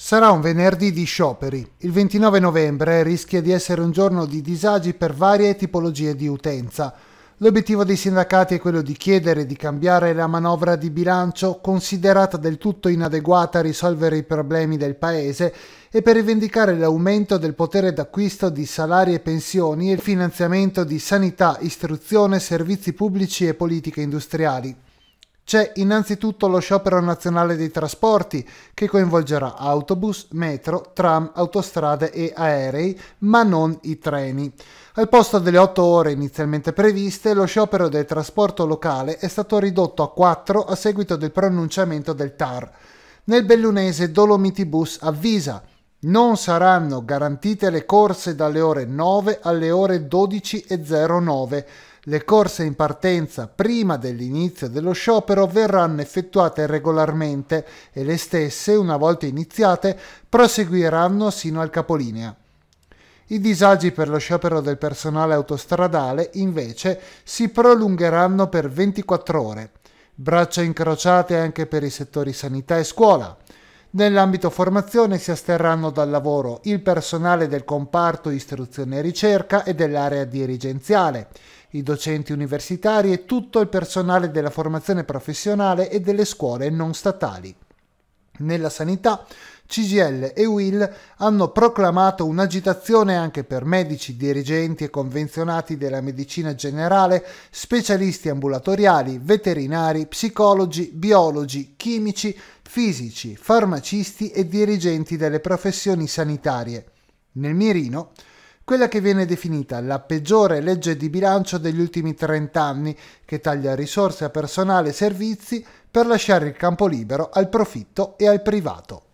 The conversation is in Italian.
Sarà un venerdì di scioperi. Il 29 novembre rischia di essere un giorno di disagi per varie tipologie di utenza. L'obiettivo dei sindacati è quello di chiedere di cambiare la manovra di bilancio considerata del tutto inadeguata a risolvere i problemi del Paese e per rivendicare l'aumento del potere d'acquisto di salari e pensioni e il finanziamento di sanità, istruzione, servizi pubblici e politiche industriali. C'è innanzitutto lo sciopero nazionale dei trasporti, che coinvolgerà autobus, metro, tram, autostrade e aerei, ma non i treni. Al posto delle 8 ore inizialmente previste, lo sciopero del trasporto locale è stato ridotto a 4 a seguito del pronunciamento del TAR. Nel bellunese Dolomiti Bus avvisa non saranno garantite le corse dalle ore 9 alle ore 12.09 le corse in partenza prima dell'inizio dello sciopero verranno effettuate regolarmente e le stesse, una volta iniziate, proseguiranno sino al capolinea. I disagi per lo sciopero del personale autostradale, invece, si prolungheranno per 24 ore. Braccia incrociate anche per i settori sanità e scuola. Nell'ambito formazione si asterranno dal lavoro il personale del comparto istruzione e ricerca e dell'area dirigenziale, i docenti universitari e tutto il personale della formazione professionale e delle scuole non statali. Nella sanità, CGL e Will hanno proclamato un'agitazione anche per medici, dirigenti e convenzionati della medicina generale, specialisti ambulatoriali, veterinari, psicologi, biologi, chimici, fisici, farmacisti e dirigenti delle professioni sanitarie. Nel mirino, quella che viene definita la peggiore legge di bilancio degli ultimi 30 anni, che taglia risorse a personale e servizi per lasciare il campo libero al profitto e al privato.